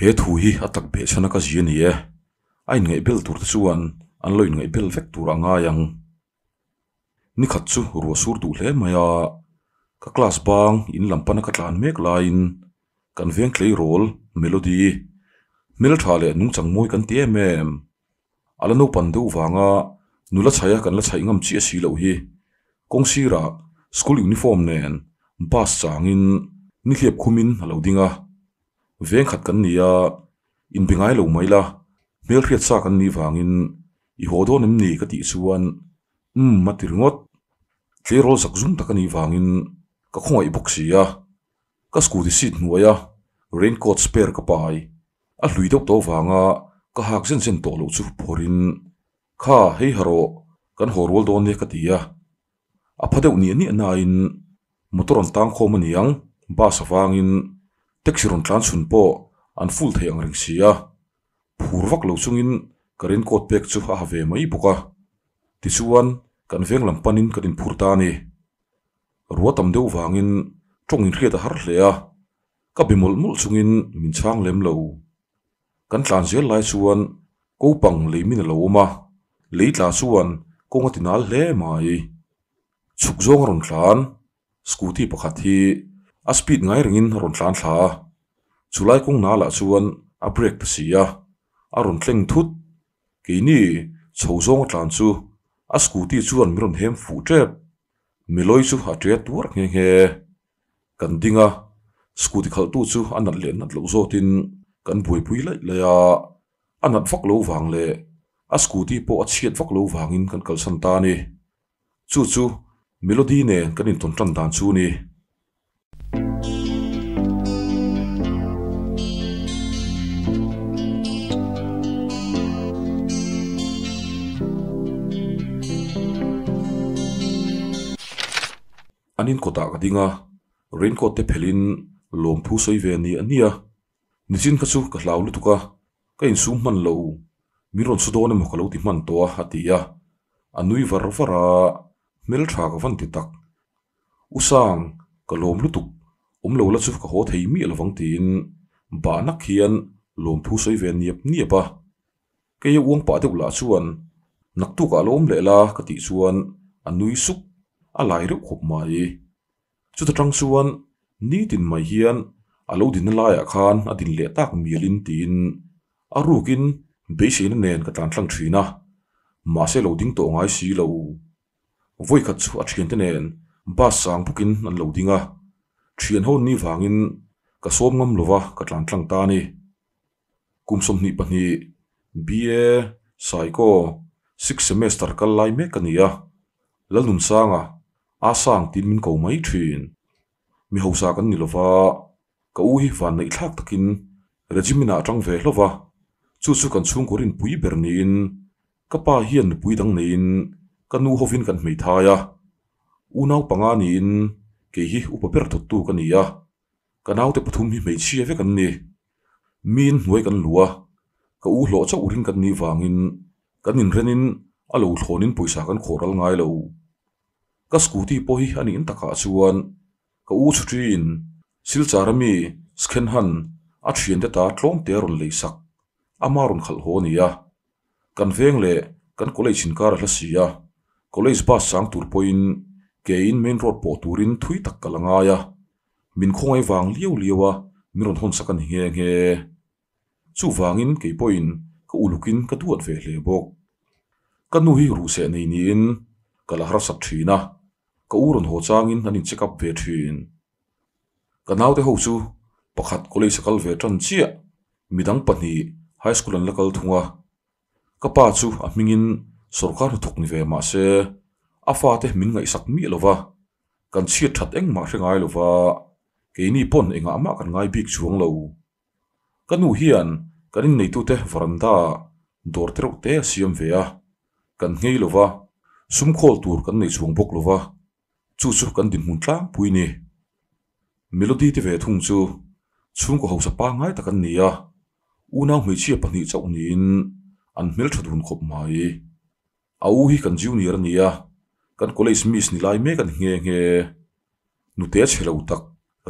he thu hi atak be chana ka zia ni e ai ngai bel tur chuan an loi ngai bel vek tur anga yang ni khat chu ru sur du hle maya ka class bang in lampana ka tlan mek lain kan veng klei rol melody mil tha le nu chang moi kan tie mem ala no pan do wanga nula chaya kan la chai ngam chi si lo hi kong sira school uniform nen bas changin ni khep khumin lo dinga veng khat kan ni a in bingai lo mai la mel hriat sa kan ni wangin i ho do nem ni ka ti chuan um matir ngot tle rol sak zum tak ani wangin ka khonga i boksi a ka sku di sit nuaya raincoat spare ka pai a hlui dok to wanga ka hak sen sen to lo chu porin kha hei haro kan horwal don ne ka ti a a phadeu ni ani na in motoron tang khom ani ang ba sa wangin taxi rawn tlan chhun pawh an ful thei ang reng si a phur vak lo chungin karin coat pek chu a ha ve mai bawk a ti chuan kan veng lam panin kan in phur ta ni ruwa in deuh wangin tawngin hriat a har hle a ka bimulmulh in min chang lem lo kan tlan zel lai chuan ko pang leimin a lo awma leitla chuan konga tinal hle mai chuk zawng a rawn tlan scooty pakhat hi a speed ngay ringin rawn tlan thla a chulai kung na la chuan a break ta sia a rawn tleng thut ke ni chho zong tlan chu a scooty chuan miron hem fu tep miloi chu ha tre tur nge nge kan dinga scooty khal tu chu anan le nat lo zo tin kan bui pui lai la ya anan fak lo wang le a scooty po a chiat fak lo wangin kan kal san ta ni chu chu melody nè kan in ton tan dan chú nè. in kota ka dinga raincoat te phelin lom thu soi ve ni ania nijin ka chu ka hlau lutuka ka in sum man lo miron su done mo ka lo ti man to hatia anui var vara mel tha ka van ti tak usang ka lom lutuk om lo la chu ka ho thei mi lawang tin ba nak hian lom thu soi ve niap niapa ke ye uang pa te la chuan nak tu ka lom le la ka ti chuan anui suk a lai reuh khawp mai i chuta tang chuan ni tin mai hian a lo din lai a khan a din le tak mielin tin a rukin beishin nen ka trăng tlang thina ma se lo ding to ngai si lo voi khat chu a thian te nen ba sáng sang lâu an à, dinga hôn ní vàng in, ka som ngâm lova ka tlan tlang ta ni kum som ni pani BA psycho six semester kal lai me kania lalnum sanga อาสังตินมินเก่าไม่ถินมีหัวซากันนี่ละวะก็อุ้ยฟันในทักตะกินเรจิมินาจังเวละวะจู่จู่กันช่วงกรินปุยเบอร์นินก็ป้าเฮียนปุยดังนินก็นูฮวินกันไม่ทายะอูนาวปังอานินเกี่ยอุปเปรตตัวกันนี่ยะก็นาวแต่ปฐุมที่ไม่เชี่ยเวกันนี่มีนไว้กันหลัวก็อู้หล่อเจ้าอุรินกันนี่วางินกันนินเรนินอโลโทนินปุยสากันโครัลไงเลว ka scooty pawh hi an in takah chuan ka u chu thin silchar ami skhen han a thian te ta tlawm te rawn leisak ama rawn khalh haw nia kan veng le kan college in kar hla sia college bus sang tur pawhin kein main road pawh turin thui tak kalanga ya min khongai wang liu liwa mi rawn hon sakan nge nge chu wangin ke pawhin ka ulukin ka duat ve hle bawk ka nu hi ru se nei niin kala hra sak thina ka uron ho changin an in check up ve thin ka nau te ho chu pakhat kolei sakal ve tan chia midang pahnih high school an lakal thunga ka pa chu a hmingin sarkar thuk ni về ma xe, a pha te min ngai sắc mi lova kan chia that eng ma hrengai lova cái ni pon anh enga ma kan ngai bik chuang lo kan u hian kan in nei tu te varanda dor te siam ve a kan ngei lova sum khol tur kan nei chuang bok lova จู่จกันดินงหุ่นล้างปุยนี่มิลดี้ที่เวทุ่งจู่ช่วงก็เอาสปางไงตะกันเนียอุณาวม่เชี่อปนญจาเจ้าหนีนอันมิลชดหุ่นขบมาอีเอาหิกันจิวเนียร์เนี่ยกันก็เลยสมิสนิลายเมกันเงี้ยเงี้ยนุเตชเฮลูตัก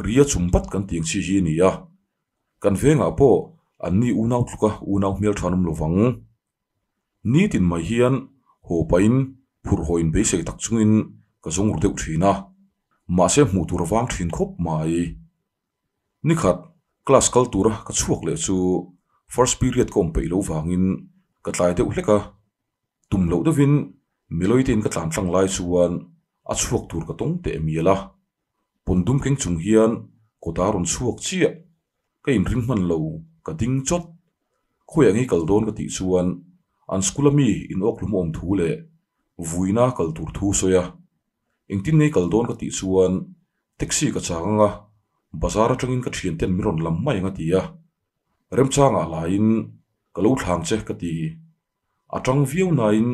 เรียจุ่มปัดกันตียงชี้ยี่เนียกันเฟงอ่ะพ่ออันนี้อุณาทุกะอุณาไม่รู้ทานมลฟังนี่ถินไม่เฮียนโหไปน์ผู้รู้เห็นไปเสกตักจุ่งอิน cái ka zung ur deuh thina mahse hmuh tur awang thin khawp mai ni khat class culture cái ka lệ le first period in à? à cái kom pei lo wangin ka tlai deuh hleka tum lo dovin miloi tin ka tlan tlang lai chuan a chuak tur ka tong te miela pondum keng chung ta run darun chuak chia cái in ring man lo cái ding chot khoi angi cái don cái ti chuan an skulami in ok lum om thu lệ vui vuina cái tour thu soya à tin nei kal dawn ka tih chuan taxi ka chang anga bazar atangin ka thian ten miron lam mai anga tia rem changa lain ka lo thlang che ka ti atang viu nain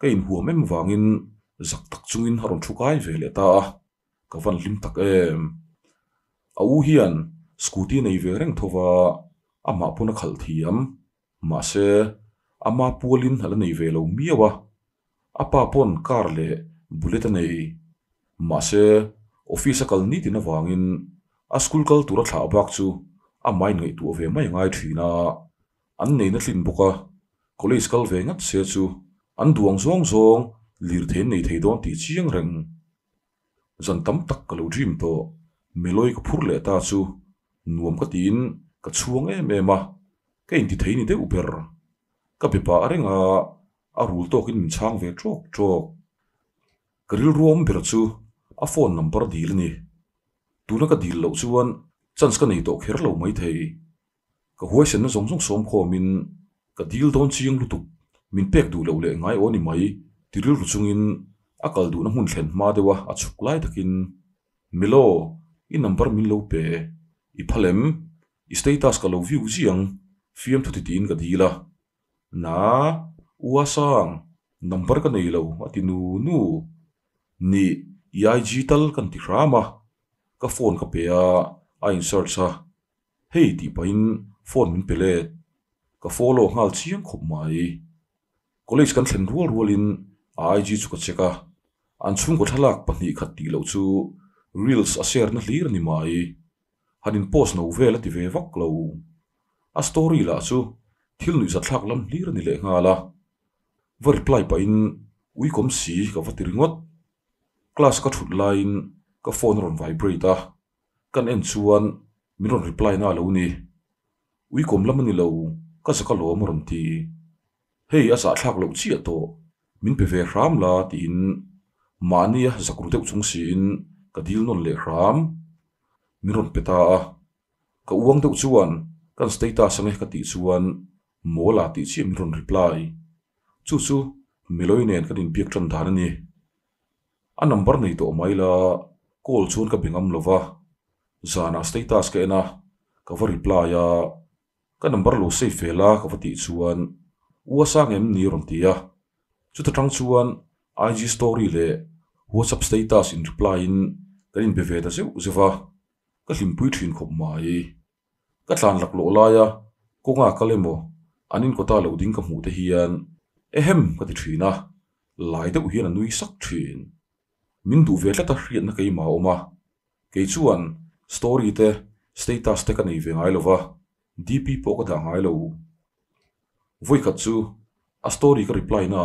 ka in huam em wangin zak tak chungin haron thukai vele ta ka van lim tak em au hian scooty nei ve reng thowa ama puna khal thiam ma se ama pulin hala nei ve lo miawa apa pon kar le bullet nei Masse office a kal ni tin awangin a school kal tur a thla bak chu a mai ngai tu ve mai ngai thina an nei na thlin boka college kal ve ngat se chu an duang zong zong lir then nei thei don ti chiang reng zan tam tak kalu dream to meloi ka phur le ta chu nuam ka tin ka chuang em em a ka in ti thei ni te uper ka pa arenga a rul to kin min chang ve chok chok karil ruam ber chu a phone number dil ni tuna ka dil lo chuan chance ka nei to kher lo mai thei ka huai sen na zong zong som kho min ka dil don chiang lutuk min pek du lo le ngai oni mai tiril ruchungin akal du na hun thlen ma dewa a chuk lai takin milo i number min lo pe i phalem i status ka lo view jiang fiam thu ti tin ka dila na uasang number ka nei lo atinu nu ni yai digital kan ti mà. ka phone ka pe a a in search a hei ti pain phone min pele ka follow ngal chiang khop mai college kan thlen rual rual in IG chu ka cheka an chung ko thalak pahnih khat ti lo chu reels a share na hlir ni mai hanin post no vela ti ve vắc lâu. a story la chu thil nu sa thlak lam hlir ni le nga la va reply pa in ui kom si ka ringot class ka thut lain ka phone ron vibrate a kan en chuan mi ron reply na nè, ni ui kom anh ni lo ka saka mà mo thì, hey, hei asa thlak lâu chi to mình pe về ram là tin, in mani a zakru deuh chung si xin, cái dil non lệ ram mình ron peta a ka uang deuh chuan kan status ang cái ti suan, mua là ti chi mình ron reply chú chú, chu miloi nen cái din piak tran dhan ni a number nei to mai la call chun ka bingam lova zana status ka ena ka va reply a ka number lo se fela ka vati chuan wa sang em ni rom tia chu ta tang chuan ig story le whatsapp status in reply in ka in beve ta zeu zewa ka hlim pui thin khop mai ka tlan lak lo la ya ko nga ka lemo anin ko ta lo ding ka mu te hian ehem ka ti thina lai deuh hian a sak thin min du ve tlata cái kei ma mà cái chuyện story thế status te cái này về ai lova, DP po ka da ngai lo. với cái chu, a story cái reply na,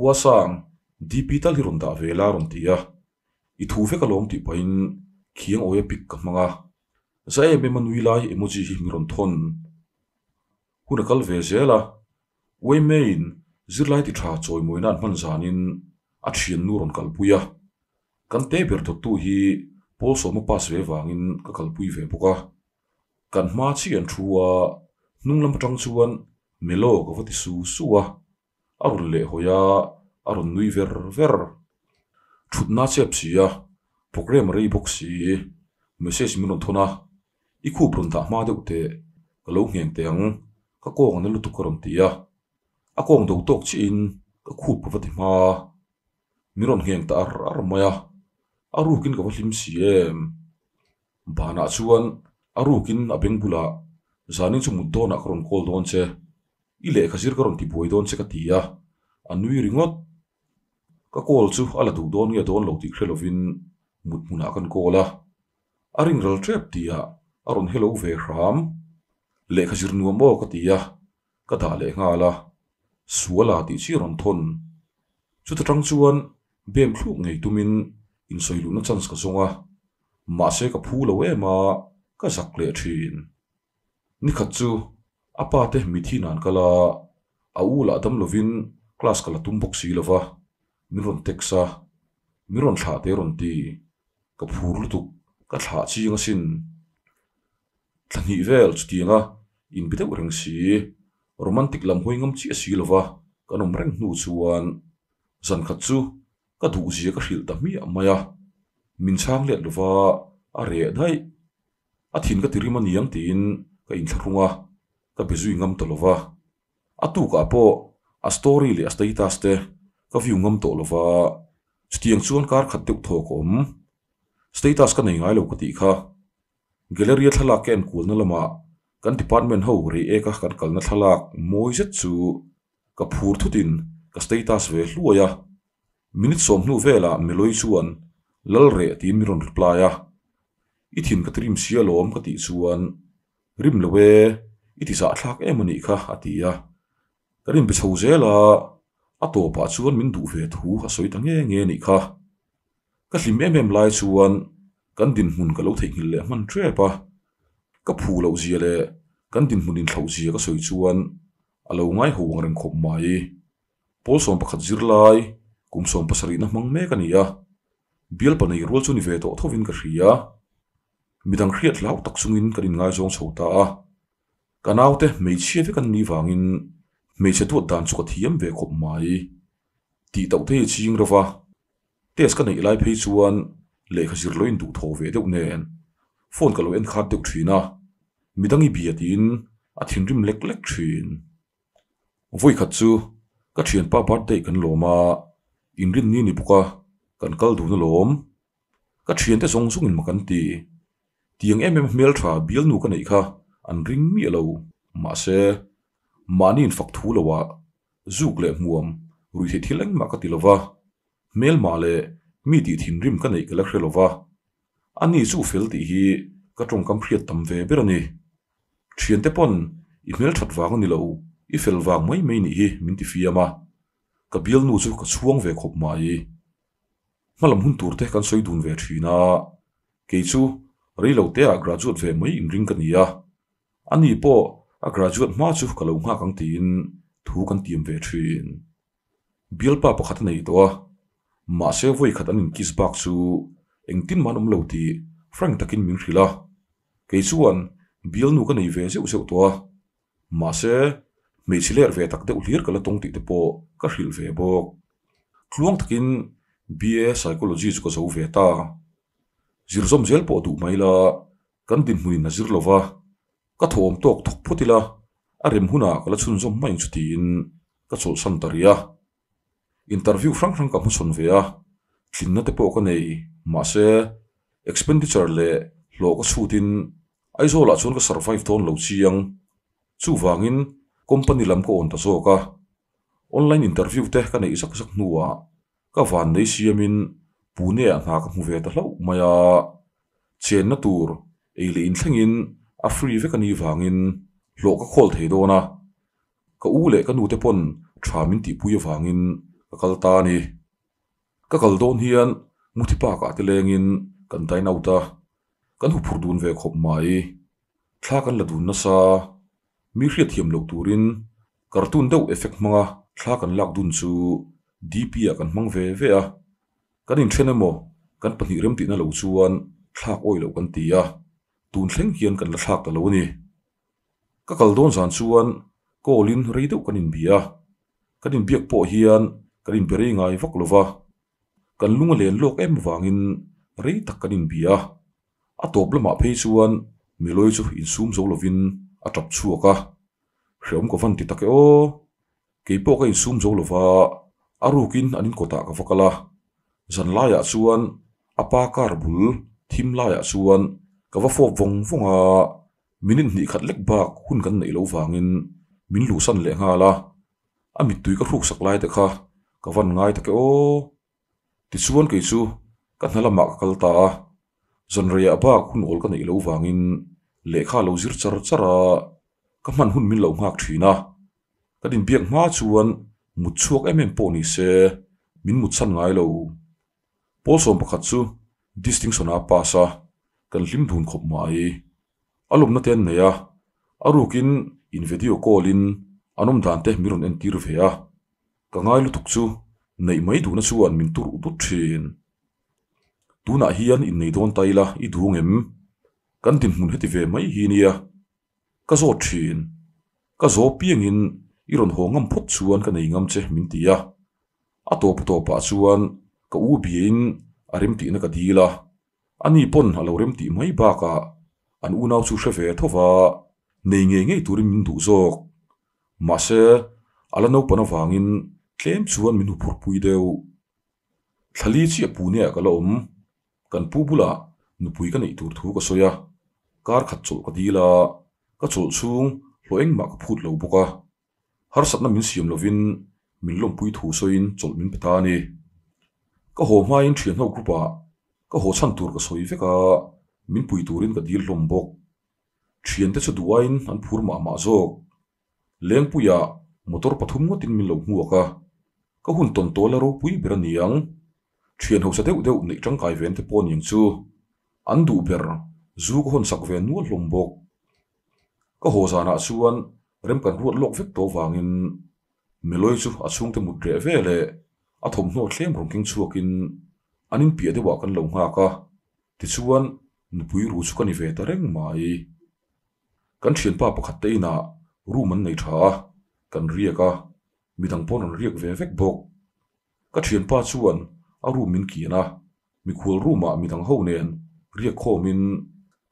ua sang, DP tal hiron da ve la ron tia. I thu ve ka lom ti pain, khiang oya pik ka manga. Zai e me manui lai emoji hi miron thon. Huna kal ve là wei main, lại cho zirlai ti tra choi moinan man zanin, at hrian nuron kalpuya. kante ber to tu hi po so mo pas ve wang in ka kal pui ve bu ka kan ma chi an thu a nung lam tang chu an melo go vati su su a ar le ho ya ar nui ver ver thut na chep si a program re box si message mi no thona i khu prun ta ma de gu te ka lo ngem te ang ka ko ngal lu tu korom ti a a ko ng tok chi in ka khu pu vati ma mi ron ngem ta ar ar ma ya a rukin ko hlim si em bana chuan a rukin a beng bula zanin chu mun ton a kron kol don che i le khazir karon ti boi don che ka tia anui ringot ka kol chu ala du don nge don lo ti khrelovin mut muna kan kola a ring ral trep tia a ron hello ve ram le khazir nuam bo ka tia ka da le nga la suala ti chi ron thon chu ta tang chuan bem thluk ngei tumin insoiluna chance ka zunga mase ka phu lo ema ka zak le thin ni khat chu apa te mi thi nan kala a u la dam lovin class kala tumbok si lova miron teksa miron thla te ron ti ka phur lu tu ka thla chi nga sin thani vel chu ti nga in bi te urang si romantic lam hoingam chi a si lova kanom reng nu chuan zan khat chu ka duh zia ka hril ta mi a mai a min chang let lova a re dai a thin ka tirima ni ang tin ka in thlunga ka à. bezui ngam to lova a à, tu ka po a à, story le a status te ka view ngam to lova stiang chuan kar khat tuk tho kom status ka nei ngai lo ka ti kha gallery thlala ken kul na lama kan department ho re e ka kan kal na thlak moi zet chu ka phur thutin ka status ve hluaya มินิสอมนูเวลามิลอยส่วนลลเรตีมิรอนรีพลายะอิทินกัตริมเชียลอมกติส่วนริมเลเวอิทิสาทลักเอมันิกะอติยะ่ริมเปชาเซลาอตัวปาส่วนมินดูเวทูฮะสวยตั้งเงี้ยนิกะกัตริมเอมเอมไลส่วนกันดินหุ่นกัลโลเทีงหิเลมันเทรปะกัผู้เลวเซเลกันดินหุ่นดินเลวเซก็สวยส่วนอโลง่ายหัวเริงขมไม้โพสอมประคดจิรไลคุมส่งภาษาอีนักมังเมกันียะบิลปนัยรัวชุนิเวตโตทวินกัริยะมีดังเครียดแล่าตักสุงอินกันง่ายจงโชตาก็น่าวเตะไม่เชื่อที่กันนีวางินเมื่อเชื่ตัวดันสุขทียมเวกบไม้ตีเต้าเตะชิงรฟ้าเทสกันในลายพิจวนเลขาจิรลอินดูทวเวเดวเนนโฟนกันโลเอ็นขาดเด็กทีนะมีดังอีเบียดินอาทิริมเล็กเล็กทีนวุ้ยขัดซูก็เชียนป้าบัดเตกันโลมา inrin ni ni buka kan kal du na lom ka thian te song sung in makan ti tiang em em mel tha bial nu ka nei kha an ring mi lo ma se mani in fak thu lawa zuk le muam rui the thileng ma ka ti lova mel ma le mi ti thin rim ka nei ka la khre lova ani zu fel ti hi ka trong kam phriat tam ve ber ani thian te pon i mel that wa ni lo i fel wang mai mai ni hi min ti fiama ka bial nu chu ka chuang về khop mai malam hun tur te kan soi đun về ve thina ke chu rồi lâu te à graduate về mai in ring kan anh ani po à graduate ma chu ka lo nga kang tin thu kan tiam ve thin bial pa pakhat nei to mà sẽ vui khát an in kis bak chu eng tin mà um lâu thì frank ta kinh takin ming hrila ke chuan bial nu ka nei ve zeu zeu to mà sẽ me chiler ve tak deuh hlir kala tong tih te pawh ka hril ve bawk tluang takin BA psychology chu ka zo ve ta zir zom zel pawh duh mai la kan din hmuin a zir lova ka thawm tawk thuk phutila a à rem huna kala chun zom mai chu tin ka chawl san taria interview frank hrang ka hmu son ve a tlinna te pawh ka nei ma se expenditure le lo ka chu tin aizawl ah chuan ka survive tawn lo chiang chu wangin company lam ko on ta zo ka online interview te ka nei sak sak nuwa ka van nei siamin pune a nga ka mu ve ta hlo maya chen na tur eile in thlengin a free ve ka ni wangin lo ka khol thei do na ka u le ka nu te pon thamin ti pui wangin ka kal ta ni ka kal don hian muthi pa ka te lengin kan dai nauta kan hu phur dun ve khop mai thla kan la dun na sa mi hriat thiam lo turin cartoon deuh effect hmanga thla kan lak dun chu dp a kan hmang ve ve a kan in thren emaw kan pahnih rem na lo chuan thlak oi lo kan ti a tun thleng hian kan la thlak ta lo ni ka kal dawn zan chuan kolin rei deuh kan in bia kan in biak pawh hian kan in bere ngai vak lova kan lunga len lok em wangin rei tak kan in bia a top lama phei chuan miloi chu in sum zo lovin a tap chuaka hreom ko van ti tak o keipo ka in sum zo lova arukin anin kota ka vakala zan laia chuan apa kar bul thim laia chuan ka va fo vong vonga minin khát khat bạc bak hun kan nei vàng wangin min lu san le nga la ami tùy ka hruk sak lai te kha ka văn ngai ta ke o ti chuan ke chu ka hnala ma kalta zon bạc ba khun ol ka nei vàng wangin lệ kha lo zir char chara ka man hun min lo thủy thina ka đình biak ma chuan một chuak em em po ni se min mu chan ngai lo pol som pakhat chu distinction a pa sa kan lim thun khop mai alum à, ten neya arukin in video call in anum dan te mirun en tir ve a ka ngai lu tuk chu nei mai du na chuan min tur u tu thin tuna hian in nei don taila i dung em kan ti hmun heti ve mai hi nia ka zo thin ka zo piang in i ron hongam phot chuan ka nei ngam che min tia a top to pa chuan ka u bi in arim ti na ka dila ani pon halo rem ti mai ba ka an u naw chu shefe thowa nei nge nge turim min du zok ma se ala no pano wangin tlem chuan min hu phur pui deu thali chi apune ka lom kan pu bula nupui ka nei tur thu ka soya kar khat chul ka dila ka chul chung loeng ma ka phut lo boka har satna min siam lovin min lom pui thu soin chol min peta ni ka ho ma in thian ho grupa ka ho chan tur ka soi ve ka min pui turin ka dil lom bok thian te chu duain an phur ma ma zok leng puya motor pathum ngo tin min lo mu ka ka hun ton to la ro pui beraniang thian ho sa deuh deuh nei tangkai ven te pon yang chu an du ber ซูก็หนสักเวนวดลมบก ก็โหสานาชวนเริ่มกันรวดลกฟิกตัวฟางอินเมลอยสุอาชวงเตมุดเรเฟเลอธมโนเซมรุงกิงชัวกิน อันนี้เปียดีว่ากันลงหากะที่ชวนนุบุยรู้สุกันิเวตาเร่งไหมกันเชียนป้าปกติน่ะรู้มันในชากันเรียกะมีทางพ้นเรียกเวฟิกบกก็เชียนป้าชวนอารูมินกี่นะ มีควรู้มามีทางเฮาเนียนเรียกข้อมิน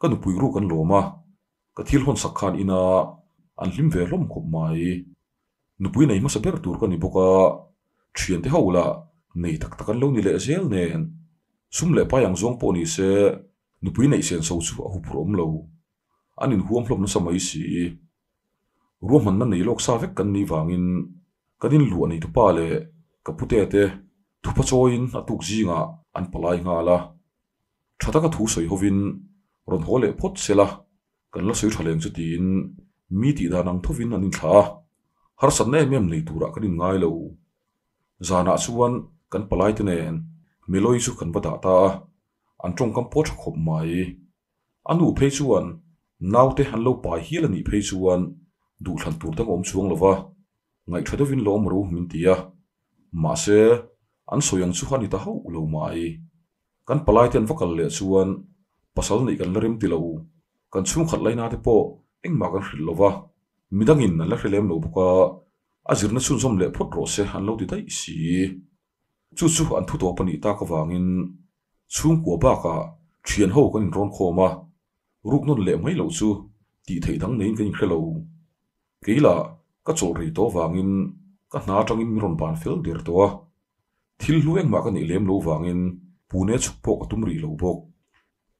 kan nu pui ru kan lawm a ka thil hawn sak khan ina an hlim ve hlawm khawp mai nu pui nei masa ber tur kan ni boka thian te hola nei tak tak an lo ni le zel nen sum le pa yang zong po ni se nu pui nei sen so chu a hu pur om lo an in huam hlawm na samai si ruam han man nei lok sa vek kan ni wangin kan in lu nei tu pa le ka pute te tu pa choin atuk zinga an palai nga la thata ka thu soi hovin รนหัวเล็บพดเสละกันล่สุดทะเลงสตินมีติดานังทุวินันินทาฮาร์สันเน่เมียมในตูระกันง่ายเลวจานาสุวรรณกันปลายที่เนนมลอยสุขันวดาตา อันจงกันพดขบไม้อันอูเพชวนน่าวเทหันเลวไปฮีลันีเพชวนดูทันตูตั้งอมช่วงละวะไงทวินล้อมรู้มินตียมาเสอันสวยงามสุขันอิตาหูเลวไม้กันปลายทเ่นฟักเลียชวน pasal nei kan larim ti lo kan chung khat laina te po engma kan hril lova midangin na la hrelem lo buka azirna chun som le phot ro se han lo ti tai si chu chu an thu to pani ta ka wangin chung ko ba ka thian ho kan ron kho ma ruk non le mai lo chu ti thei dang nei kan hrelo keila ka chol ri to wangin ka na tangin ron ban fel dir to thil lueng ma ka ni lem lo wangin pune chuk pok tum ri lo bok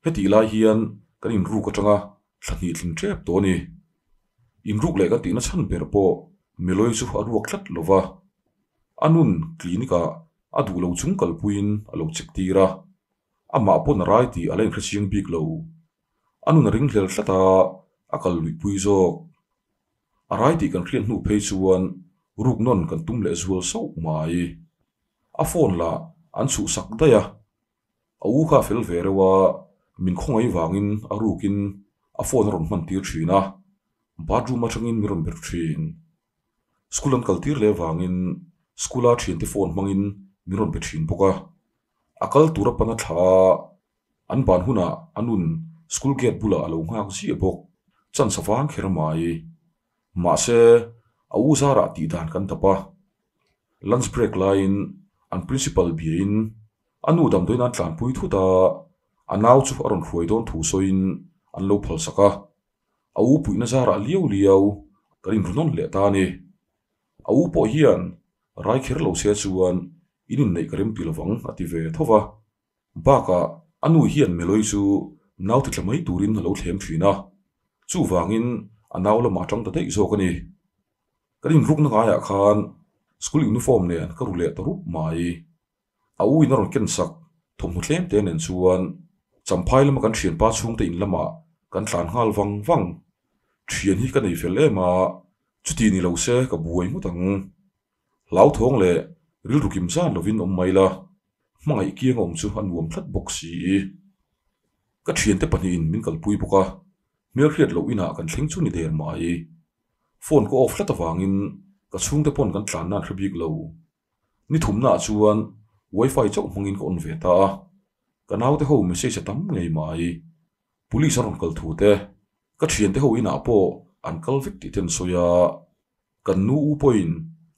heti lai hian kan in ru ka changa thahni thlin chep to ni in ruk le ka tina chan ber po meloi chu a ruak thlat lova anun klinika adu lo chung kalpuin alo chek mà ama pon rai ti alain khasiang bik lo anhun ring hlel thlata akal lui à. pui zo arai ti kan khrian nu phei chuan ruk non kan tum le zual so mai a phone la an chu à. sak daya au kha fel verewa min khong ai wangin arukin a phone ron man tir thina bathroom atangin mirom ber thin school an kaltir le wangin school a thin te phone mangin mirom be thin boka akal tura pana tha an ban huna anun school gate bula alo nga si bok chan sawang khermai ma se au zara ti dan kan tapa lunch break line an principal bien anu dam doin an tlan pui thu ta an nau chu a rawn huai dawn thu sawin an lo phal saka a u puihna zarah liau liau kan in runon leh ta ni a u pawh hian rai kher lo se chuan inin nei karim pilawang a ti ve thova baka anu hian meloi chu nau ti tlamai turin lo thlem thina chu wangin a nau lama tang ta dei zo ka ni kan in rukna ngaya ah khán school uniform nen ka rule ta rup mai a uin a ron ken sak một thlem te nen chuan จำพายลมากันเฉียนป้าชงตอินละมากันสานหาลวังวังเฉียนฮีกันในเฟลเล่มาจุดีนี่เราเสกับบวยมุตังเล้าท้องเลยรู้ดูกิมซานลวินอมไม่ละมาไอเกียงอมชูฮันวมพลัดบกสีก็เฉียนแต่ปนินมินกับปุยบุกะเมื่อเครียดเราอินากันเิ้งชุนิเดียร์มาอฟอนก็ออฟลตฟังงินก็ชงแต่ปนกันสานนานระบีกเรานี่ถุมหน้าชวนไวไฟเจ้าหงินก็อนเวตากัน่าวทต่เขาไม่ใช่จะทำไงมาไอ้ p o l i ส e รังกัลทูเตะก็เชียนแต่เขาอินาปออันกัลฟิกติเทนโซยากันนู้อุปอิน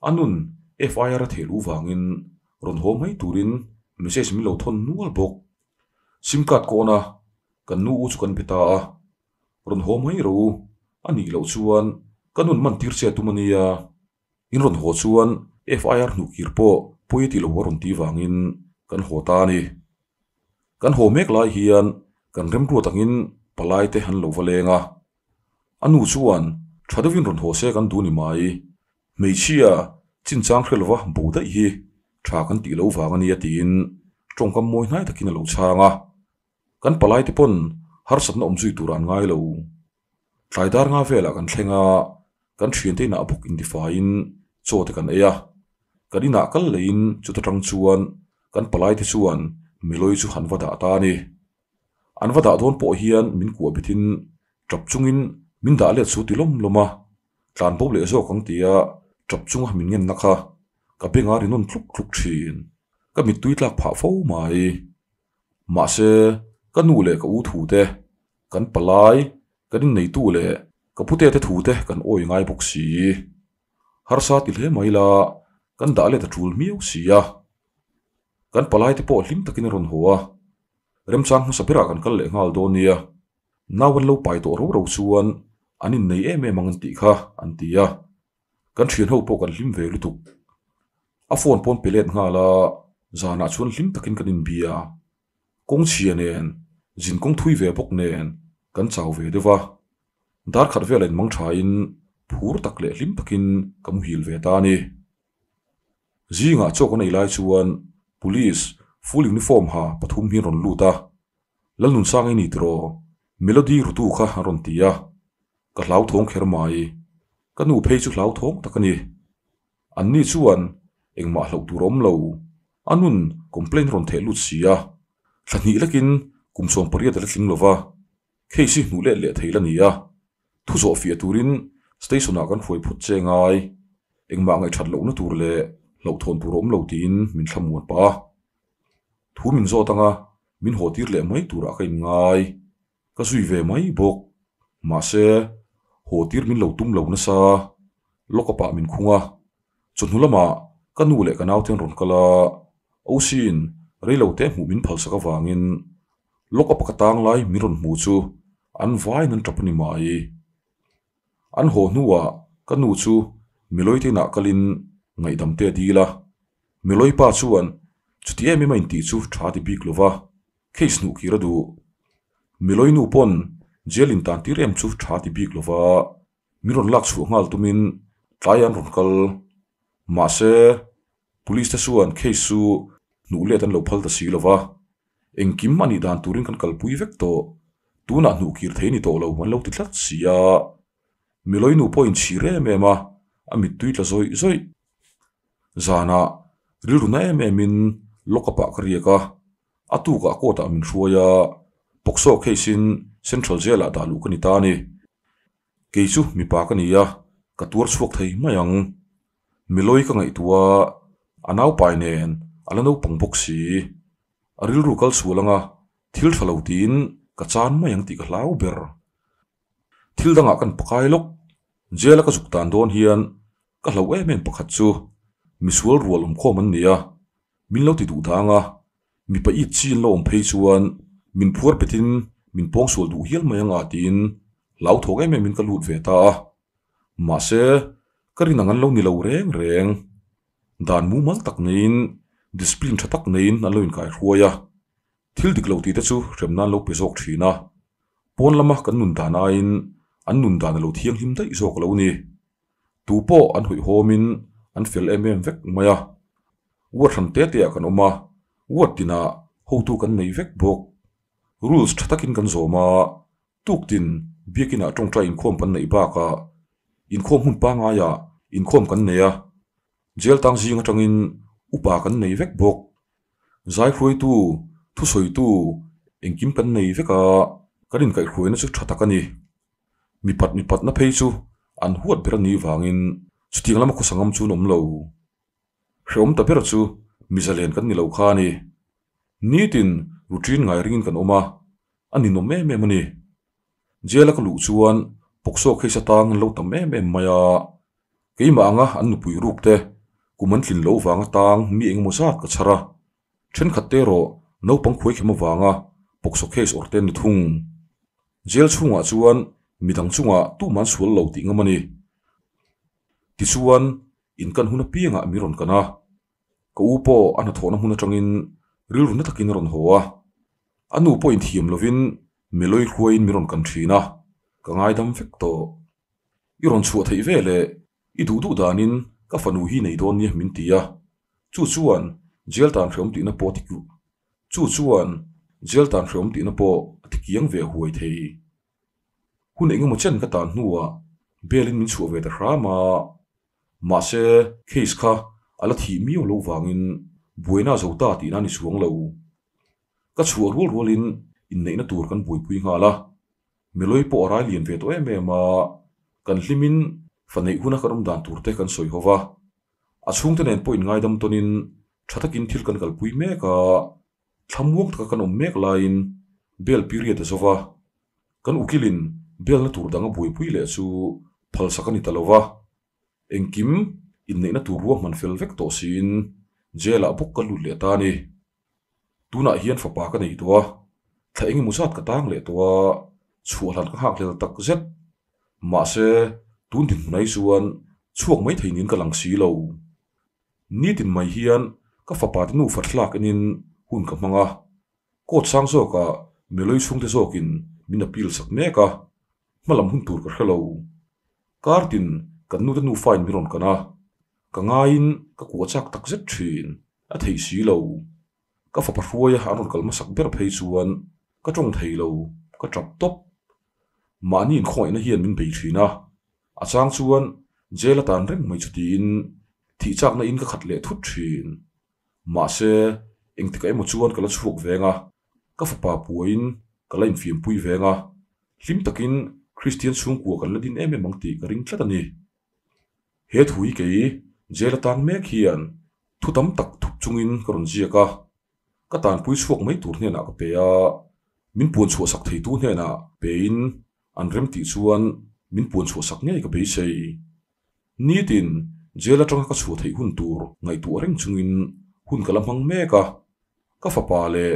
อันนุนเอ FIR เทลูวางินรอนโฮไม่ตูรินไม่ใช่สมิลทนนัวบกซิมกัดโกนะกันนู้อุจกันพิตารอนโฮไม่รู้อันนี้เราชวนกันนุนมันทิรเซตุมันเนียอินรอนโฮชวนเอฟไอร์นุกิร์ปปุยติลวรนตีวางินกันโฮตานี kan hawmek lai hian kan rem ru takin palai te han lo valenga anu chuan thadovin ron xe kan du ni mai meichia chinchang khrelwa buda hi tha kan ti lo wang ani atin tongkam moi nai takin lo changa kan palai te pon har ngay lâu, turan ngai lo tlaidar là vela kan thlenga kan thian te na buk in difain chaw te kan eya kan ina kal lein chuta tang chuan kan palai te chuan มิลอยสูขันวัดอาตานี่อันวัดอาตอนพ่อเฮียนมินกัวบิทินจับจุงอินมินดาเลือสูติลมลมาการพบเลือดโซของตียจับจุงหามินเงินนกฮะกับเบงอารินนนคลุกคลุกชินกับมิตุยลักผาฟ้าอหม่มาเสกันนู่เลก็อู้ถูเตกันปลายก็นินในตู่เลกับพุเตะถูเตกันโอ้ยง่ายบุกสีฮาร์ซาติเลไม่ละกันดาเลือดทูลมีอุศยา kan palai te po hlim takin ron hoa rem chang sa pira kan kal le ngal donia nawan lo pai to ro ro chuan anin nei em em mang ti kha an tia kan thian ho po kan hlim ve lu tuk a phone pon pelet nga la zana chuan hlim takin kan in bia kong chianen jin kong thui ve bok nen kan chau ve dewa dar khat ve len mang tha in phur tak le hlim takin kam hil ve ta ni zinga chok nei lai chuan police full uniform ha pathum hi ron luta lalnun sang ni tro melody rutu kha ron tia ka hlau thong kher mai ka nu phei chu hlau thong takani anni chuan engma hlo turom lo anun complaint ron the lut sia thani lakin kumsom paria da thing lova keisi nu le le theila nia thu zo fia turin station a kan hoi phut che ngai engma ngai that lo na tur le เหล่าทนปุรมเหล่าดินมินชมวนปะทูมินโซตังะมินหตดีเหล่ไม่ตัวรักยัไงก็สุยเวไม่บอกมาเสหตดีมินเหล่าตุ้มเหล่านะซะลกปะมินคุง่ะจนหุละมาก็นูเลกันเอาเทียนรอนกะละเอาสินเรื่องเหล่าเทมหูมินพัลสกวางินลกปะกตังไลมิรอนมูจูอันไวนั่นจรปนิมาอีอันหหนัวก็นูจูมิลอยที่นักกลิน ngai tam te di la miloi pa chuan chuti emi main ti chu tha ti bik lova case nu ki ra du miloi nu pon jelin tan đi rem chu tha ti bik lova miron lak chu ngal tumin tlayan ron kal ma se police ta chuan case chu nu le tan lo phal ta si lova engkim mani dan turin kan kalpui vek to tuna nu kir theini to lâu lo man lo ti tlat sia miloi nu point si mà, me mít amit tuitla zoi zoi จานะรีรุนเอมเอมินลกปะครีกะอัตุกะโอตามินชัวยาปกโซเคซินเซนทรัลเจลาดาลูกนิตานีเกยซูมีปากนิยากระตัวสวกไทยไม่ยังมิลอยกังไอตัวอนาวไปเนนอลันเอาปังบกซีอริลรูกัลสัวลังะทิลทะลาดินกระจานไม่ยังติกลาวเบอร์ทิลดังอักันปกไยลกเจลกระุกตันโดนเฮียนกระลาวเอเมนปกัตซู misual rual om khom an nia à. min lo ti du thanga mi pa i chi lo om phei chuan min phuar petin min pong sul du hial mai anga tin lau thok em min ka lut ve ta ma se karin angan lo ni lo reng reng dan mu mal tak nein discipline tha tak nein an lo in kai ruaya thil dik lo ti te chu remna lo pe sok thina pon lama kan nun dana in an nun dana lo thiang him dai sok lo ni tu po an hui homin an fel em em vek mai a wat han te te kan oma wat tina ho tu kan nei vek bok rules thatakin kan zoma tuk tin biakina tong tra in khom pan nei ba ka in khom hun pa nga ya in khom kan nei a jail tang jing atangin upa kan nei vek bok zai khoi tu thu soi tu engkim pan nei vek a karin kai khoi na chu thatakani mi pat mi pat na phei chu an huat berani wangin chu ti lama ko sangam chu nom lo hreom ta per chu mizalen kan ni lo kha ni nitin rutin ngai ringin kan oma ani no me me mani jela ka lu chuan pokso khe sa tang lo ta me me maya keima anga an nu pui ruk te kuman thlin lo wanga tang mi eng mosa ka chara then khatte ro vang á bốc xô wanga pokso khes orten ni thung jel chunga chuan midang chunga tu man sual lo ti ngamani ที่ส่วนอินกันหุ่นพี่งามีรุนกันนะก็อุปโภคอนาถน้ำหุ่นจังอินรื้อรุนตะกินรุนหัวอันอุปโภอินทีมลวินเมลอยขวายมีรุนกันทีนะกัง่ายดำเฟกโตยุรุนชัวที่เวล์อีดูดูดานินกับฟันหูหินในดอนเนี่มินตีอจู่วยส่วนเจลตันเริ่มตีนปอติกุจู่วยส่วนเจลตันเริ่มตีนปอติกียงเวหวยที่หุ่นเองมันเช่นกันตานหัวเบลินมินชัวเวตรามา mà sẽ case kha ala à thi mi lo wangin buina zo ta ti na ni suang lo ka chu rul rul in in nei na tur kan bui pui nga la meloi po ara lian ve to em em ma kan hlimin fanei huna karam dan tour thế kan soi hova a chung ten en po in ngai dam tonin thatakin thil kan kal pui me ka thamwok ka kan om mek in, bel period zova kan ukilin bel na tur danga bui pui le chu phal sakani talova kim engkim inneihna tur ruah hman fel vek tawhsin zelah bawk ka lu leh ta ni tunah hian fapa ka nei tawh a thla enge muzat ka tang leh tawh a chhuah hlan ka hak lel tak zet mahse tun din hunai zuan chuak mai theinin ka lang si lo ni tin mai hian ka fapa te nu farthlak enin hun ka hmanga kot sang zo ka meloi sung te zokin min apil sak meka malam hun tur ka hrelo kartin kan nu nu fain miron kana ka ngain ka ku chak tak zet thin a thei xí lâu ka fa parhuai a ron kalma sak ber phei chuan ka trong thei lâu ka trap top mà ni à, in khoi na hian min pei thina a chang chuan jela tan reng mai chutin thị chak na in ka khat le thut thin ma se eng tika emo chuan kala chhuk venga ka fa pa puin kala in fiam pui venga hlim takin christian chung ku kan ladin em em mang ti ka ring tlat ani he thui ke jela tan mek hian thu tam tak thup in còn zia cả, ka tan pui chuak mấy tur hne nào ka à mình buồn pun sắc sak thei tu nào na pein anh rem ti chuan mình buồn chu sắc nghe ka be sei ni tin jela tong ka chu thei hun tur ngai tu reng chungin hun kala mang me ka ka fa pa le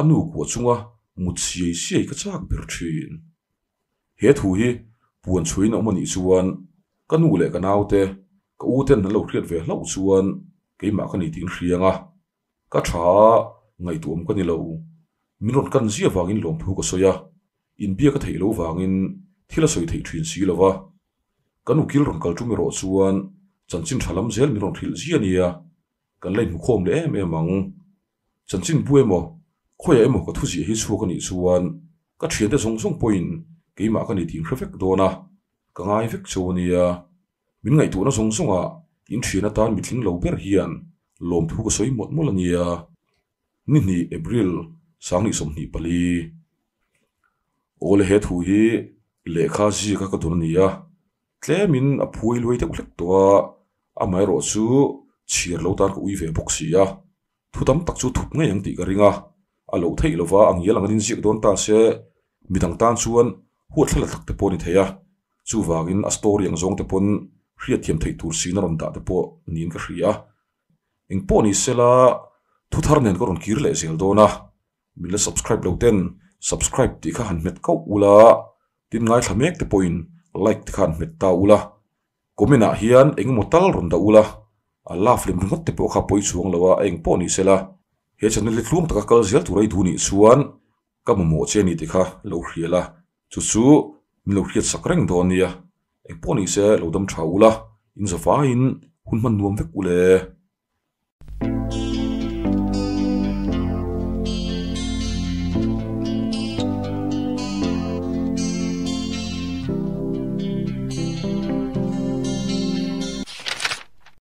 anu à một mut si cái ka chak ber hết hủy buồn hi puan mà omani chuan kan u le kan aute ka u về lo khriat cái mà chuan này tiếng kan i tin hrianga ngày tha ngai này kan mình lo minut kan zia wangin lom phu ko soya à? in bia ka thei lo wangin thila soi thei thin si lova kan à? u kil ron kal tumi ro chuan chanchin thalam zel minut thil zia nia kan lai mu khom le em emang chanchin bu emo khoya emo ka thu ji hi chu kan i chuan ka thian te song song point ke ma kan i tin hrefek dona ก็ง่ายฟิกชนี่มินไงตัวน่าสงสงอ่ะอินทรีน่าตานมิถิงเหลาเปรียนลมทุกสวยหมดมุลนี่นี่นี่เอบริลสังนิสมนีปลีโอเลเฮทูฮีเลขาจีก็กระโดดนี่แต่มินอภวยลวยเด็กเล็กตัวอ่ะไม่รู้สูเชี่ยวเลาตานกูอเฟ่บุกเสีะทุตั้มตักจูทุกเงยังตีกันริงอ่ะอาเราเที่ยวว่าอังยีหลังนินจิกโดนตาเสียมีทางตานชวนหัวทะเลตักเตพนิเทีย chuwangin a story ang zong te pon hriat thiam thei tur sin a rawn dah te pawh niin ka hri a eng pawn i sela thu thar nen ka rawn kir leh zel dawn a min subscribe lo ten subscribe tih kha han met kau ula tin ngai thlamek te pawhin like ti kha han met ta ula comment ah hian engemaw tal rawn dah ula a laf lem ringot te pawh kha pawih chuang lo a eng pawn i sela he channel le thlum taka kal zel tur ei du nih chuan ka mamaw che ni ti kha lo hriala chu chu lo hiat sak reng dawn nia ek pawh ni se lo dam thau la in zafa in hun man nuam vek u le